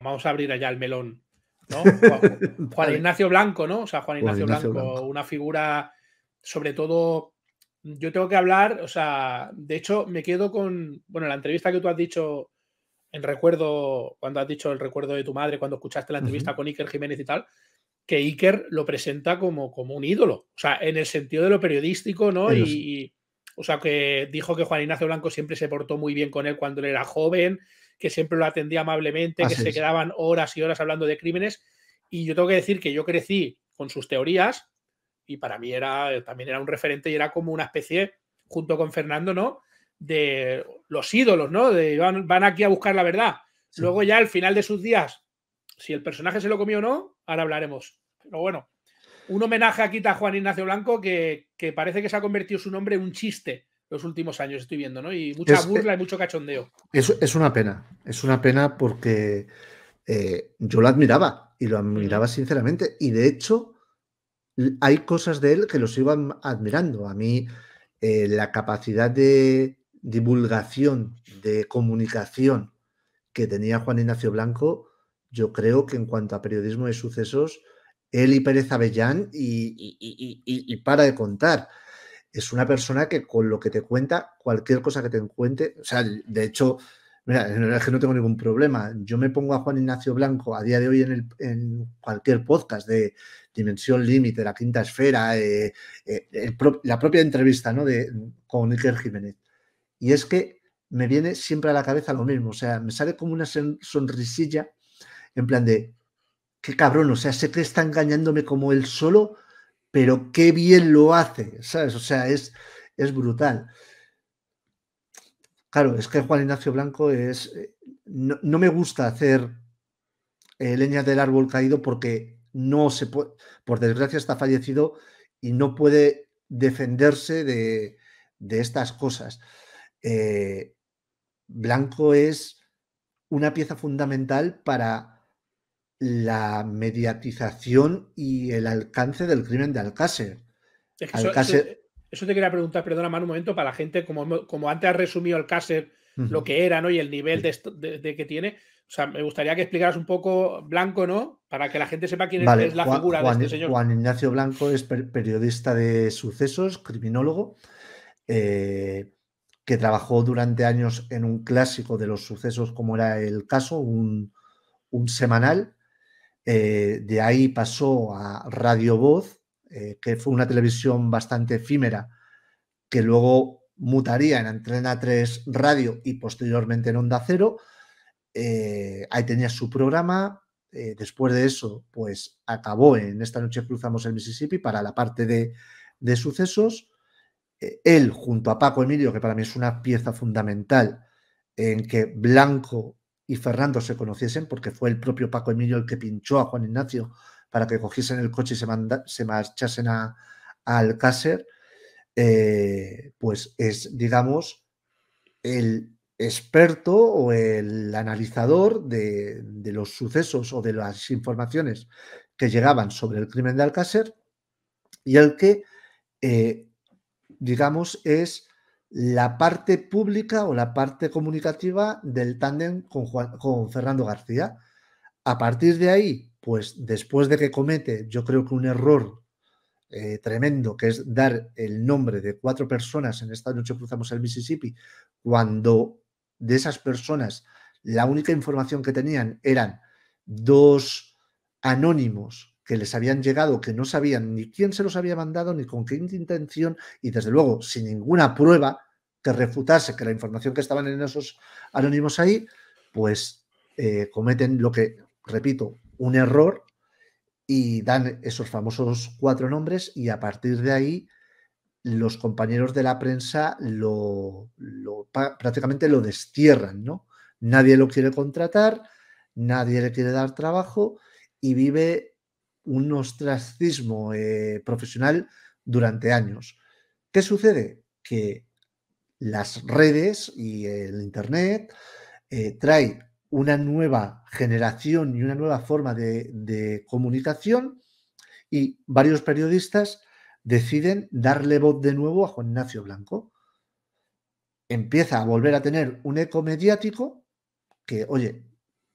vamos a abrir allá el melón, ¿no? Juan, Ignacio Blanco, ¿no? O sea, Juan Ignacio, Blanco, una figura, sobre todo, yo tengo que hablar, o sea, de hecho me quedo con, bueno, la entrevista que tú has dicho en recuerdo, cuando has dicho el recuerdo de tu madre, cuando escuchaste la entrevista con Iker Jiménez y tal, que Iker lo presenta como, como un ídolo, o sea, en el sentido de lo periodístico, ¿no? Y, o sea, que dijo que Juan Ignacio Blanco siempre se portó muy bien con él cuando él era joven, que siempre lo atendía amablemente, que se quedaban horas y horas hablando de crímenes. Y yo tengo que decir que yo crecí con sus teorías y para mí era, también era un referente y era como una especie, junto con Fernando, ¿no? De los ídolos, ¿no? De van, aquí a buscar la verdad. Luego ya al final de sus días, si el personaje se lo comió o no, ahora hablaremos. Pero bueno, un homenaje aquí a Juan Ignacio Blanco que parece que se ha convertido su nombre en un chiste los últimos años, estoy viendo, ¿no? Y mucha eh, burla y mucho cachondeo. Es, una pena, es una pena porque eh, yo lo admiraba y lo admiraba sinceramente. Y de hecho, hay cosas de él que los iban admirando. A mí, eh, la capacidad de divulgación, de comunicación que tenía Juan Ignacio Blanco, yo creo que en cuanto a periodismo de sucesos, él y Pérez Avellán y, y para de contar es una persona que con lo que te cuenta, cualquier cosa que te encuentre, o sea, de hecho, mira, es que no tengo ningún problema. Yo me pongo a Juan Ignacio Blanco a día de hoy en, cualquier podcast de Dimensión Límite, La Quinta Esfera, eh, eh, la propia entrevista ¿no? de, con Iker Jiménez. Y es que me viene siempre a la cabeza lo mismo, o sea, me sale como una sonrisilla en plan de, qué cabrón, o sea, sé que está engañándome como él solo pero qué bien lo hace, ¿sabes? O sea, es, es brutal. Claro, es que Juan Ignacio Blanco es. Eh, no, me gusta hacer eh, leña del árbol caído porque no se puede. Por desgracia está fallecido y no puede defenderse de, de estas cosas. Eh, Blanco es una pieza fundamental para la mediatización y el alcance del crimen de Alcácer. Eh, eso, te quería preguntar, perdona, Manu, un momento, para la gente, como, como antes has resumido Alcácer lo que era ¿no? y el nivel de, que tiene, o sea, me gustaría que explicaras un poco Blanco, ¿no? Para que la gente sepa quién es la figura de este señor. Juan Ignacio Blanco es periodista de sucesos, criminólogo. Eh, que trabajó durante años en un clásico de los sucesos como era el caso, un semanal eh, de ahí pasó a Radio Voz, eh, que fue una televisión bastante efímera, que luego mutaría en Antena 3 Radio y posteriormente en Onda Cero. Eh, ahí tenía su programa. después de eso, pues acabó en Esta noche cruzamos el Mississippi para la parte de, de sucesos. E, él, junto a Paco Emilio, que para mí es una pieza fundamental, en que Blanco y Fernando se conociesen, porque fue el propio Paco Emilio el que pinchó a Juan Ignacio para que cogiesen el coche y se, marchasen a, Alcácer, eh, pues es, digamos, el experto o el analizador de, los sucesos o de las informaciones que llegaban sobre el crimen de Alcácer y el que, eh, digamos, es la parte pública o la parte comunicativa del tándem con, con Fernando García. A partir de ahí, pues después de que comete, yo creo que un error eh, tremendo, que es dar el nombre de cuatro personas en esta noche cruzamos el Mississippi, cuando de esas personas la única información que tenían eran dos anónimos que les habían llegado, que no sabían ni quién se los había mandado, ni con qué intención, y desde luego sin ninguna prueba que refutase que la información que estaban en esos anónimos ahí, pues eh, cometen lo que, repito, un error y dan esos famosos cuatro nombres y a partir de ahí los compañeros de la prensa lo, prácticamente lo destierran, ¿no? Nadie lo quiere contratar, nadie le quiere dar trabajo y vive un ostracismo eh, profesional durante años. ¿Qué sucede? Que las redes y el Internet traen eh, trae una nueva generación y una nueva forma de, de comunicación y varios periodistas deciden darle voz de nuevo a Juan Ignacio Blanco. Empieza a volver a tener un eco mediático que, oye,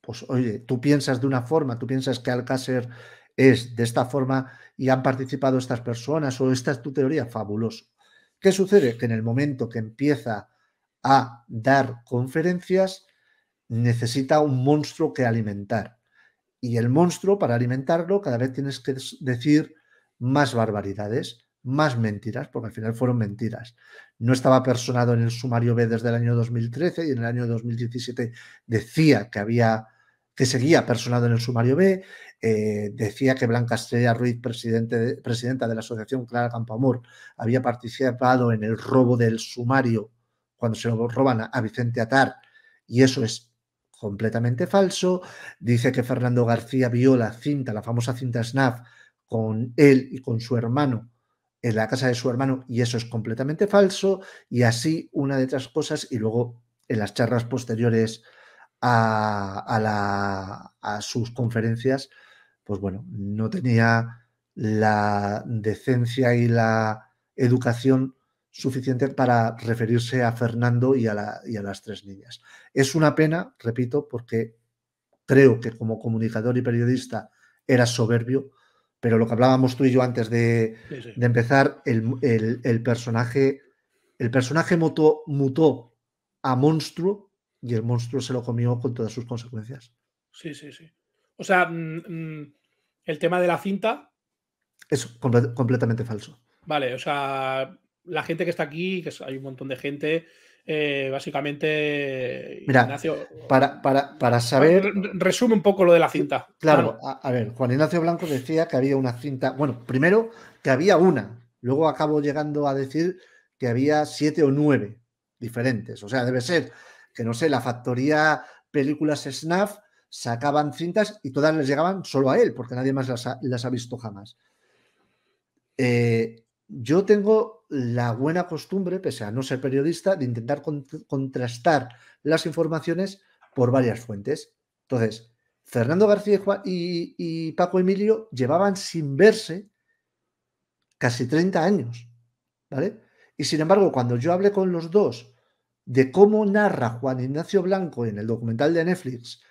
pues oye, tú piensas de una forma, tú piensas que Alcácer es de esta forma y han participado estas personas o esta es tu teoría, fabuloso. ¿Qué sucede? Que en el momento que empieza a dar conferencias, necesita un monstruo que alimentar. Y el monstruo, para alimentarlo, cada vez tienes que decir más barbaridades, más mentiras, porque al final fueron mentiras. No estaba personado en el sumario B desde el año 2013 y en el año 2017 decía que había que seguía personado en el sumario B. Eh, decía que Blanca Estrella Ruiz, presidenta de la Asociación Clara Campoamor, había participado en el robo del sumario cuando se lo roban a, a Vicente Atar, y eso es completamente falso. Dice que Fernando García vio la cinta, la famosa cinta SNAF, con él y con su hermano en la casa de su hermano y eso es completamente falso y así una de otras cosas y luego en las charlas posteriores a, sus conferencias, pues bueno, no tenía la decencia y la educación suficiente para referirse a Fernando y a, las tres niñas. Es una pena, repito, porque creo que como comunicador y periodista era soberbio, pero lo que hablábamos tú y yo antes de, empezar, el, personaje, el personaje mutó a monstruo y el monstruo se lo comió con todas sus consecuencias. Sí, sí, sí. O sea, mm, mm, el tema de la cinta. Es completamente falso. Vale, o sea, la gente que está aquí, que hay un montón de gente, eh, básicamente. Mira, Ignacio, para, para, saber. Resume un poco lo de la cinta. Claro, A, a, ver, Juan Ignacio Blanco decía que había una cinta. Bueno, primero que había una, luego acabo llegando a decir que había siete o nueve diferentes. O sea, debe ser que no sé, la factoría películas SNAF sacaban cintas y todas les llegaban solo a él, porque nadie más las ha, visto jamás. Eh, yo tengo la buena costumbre, pese a no ser periodista, de intentar contrastar las informaciones por varias fuentes. Entonces, Fernando García y, y, Paco Emilio llevaban sin verse casi 30 años, ¿vale? Y sin embargo, cuando yo hablé con los dos de cómo narra Juan Ignacio Blanco en el documental de Netflix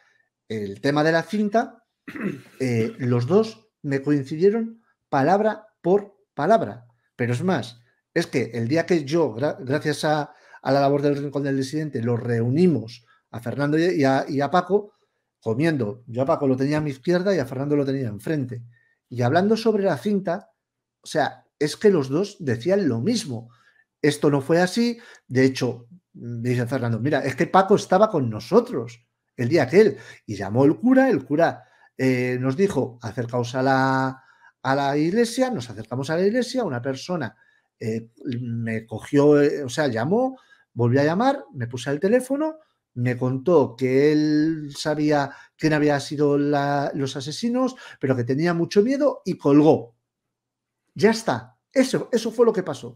el tema de la cinta, eh, los dos me coincidieron palabra por palabra. Pero es más, es que el día que yo, gracias a, la labor del Rincón del Disidente, los reunimos a Fernando y a, y a Paco, comiendo, yo a Paco lo tenía a mi izquierda y a Fernando lo tenía enfrente. Y hablando sobre la cinta, o sea, es que los dos decían lo mismo. Esto no fue así, de hecho, me dice Fernando, mira, es que Paco estaba con nosotros el día aquel y llamó el cura, el cura eh, nos dijo, acercaos a la, a la iglesia, nos acercamos a la iglesia, una persona eh, me cogió, eh, o sea, llamó, volvió a llamar, me puse el teléfono, me contó que él sabía quién había sido los asesinos, pero que tenía mucho miedo y colgó. Ya está, eso, eso fue lo que pasó.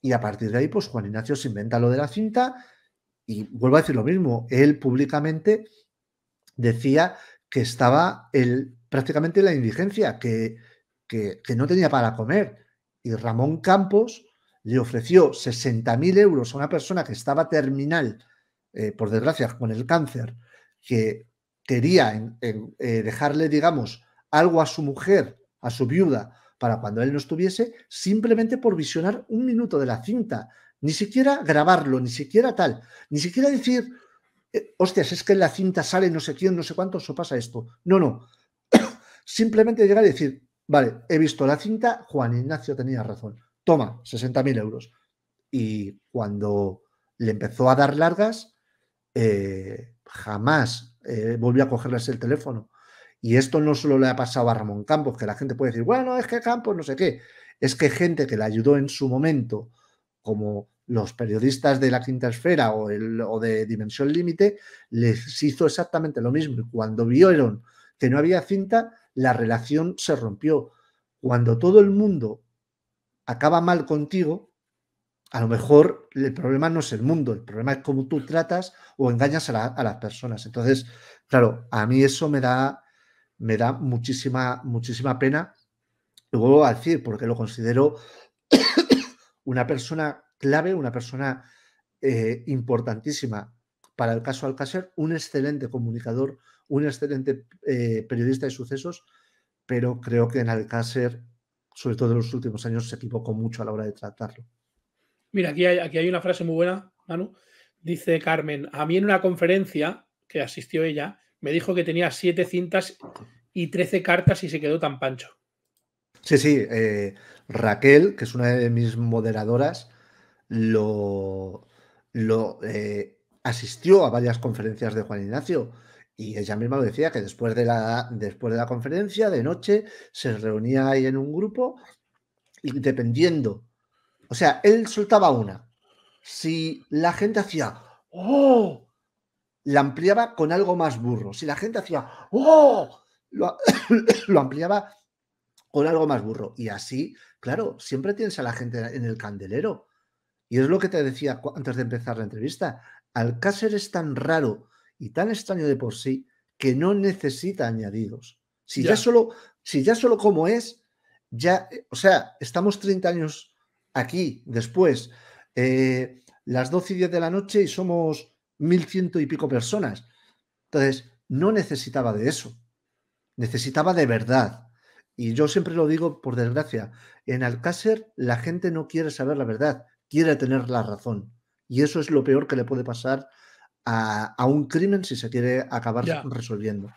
Y a partir de ahí, pues Juan Ignacio se inventa lo de la cinta y vuelvo a decir lo mismo, él públicamente decía que estaba el, prácticamente en la indigencia, que, no tenía para comer. Y Ramón Campos le ofreció 60.000 euros a una persona que estaba terminal, eh, por desgracia, con el cáncer, que quería eh, dejarle, digamos, algo a su mujer, a su viuda, para cuando él no estuviese, simplemente por visionar un minuto de la cinta, ni siquiera grabarlo, ni siquiera tal, ni siquiera decir, eh, hostias, es que la cinta sale no sé quién, no sé cuánto, o pasa esto. No, no. Simplemente llegar y decir, vale, he visto la cinta, Juan Ignacio tenía razón. Toma, 60.000 euros. Y cuando le empezó a dar largas, eh, jamás eh, volvió a cogerles el teléfono. Y esto no solo le ha pasado a Ramón Campos, que la gente puede decir, bueno, es que Campos no sé qué. Es que gente que le ayudó en su momento, como los periodistas de la quinta esfera o, el, de Dimensión Límite, les hizo exactamente lo mismo. Y cuando vieron que no había cinta, la relación se rompió. Cuando todo el mundo acaba mal contigo, a lo mejor el problema no es el mundo, el problema es cómo tú tratas o engañas a las personas. Entonces, claro, a mí eso me da me da muchísima, muchísima pena. Lo vuelvo a decir, porque lo considero una persona clave, una persona eh, importantísima para el caso Alcácer, un excelente comunicador, un excelente eh, periodista de sucesos, pero creo que en Alcácer, sobre todo en los últimos años, se equivocó mucho a la hora de tratarlo. Mira, aquí hay, aquí hay una frase muy buena, Manu. Dice Carmen, a mí en una conferencia que asistió ella, me dijo que tenía siete cintas y trece cartas y se quedó tan pancho. Sí, sí. Eh, Raquel, que es una de mis moderadoras, lo, lo eh, asistió a varias conferencias de Juan Ignacio. Y ella misma lo decía que después de, la, después de la conferencia, de noche, se reunía ahí en un grupo y dependiendo. O sea, él soltaba una. Si la gente hacía, ¡Oh! la ampliaba con algo más burro. Si la gente hacía, ¡oh! Lo, ampliaba con algo más burro. Y así, claro, siempre tienes a la gente en el candelero. Y es lo que te decía antes de empezar la entrevista. Alcácer es tan raro y tan extraño de por sí que no necesita añadidos. Si ya, solo, si ya solo como es, ya, o sea, estamos 30 años aquí después, eh, las 12 y 10 de la noche y somos mil ciento y pico personas. Entonces, no necesitaba de eso. Necesitaba de verdad. Y yo siempre lo digo, por desgracia, en Alcácer la gente no quiere saber la verdad, quiere tener la razón. Y eso es lo peor que le puede pasar a, a un crimen si se quiere acabar resolviendo.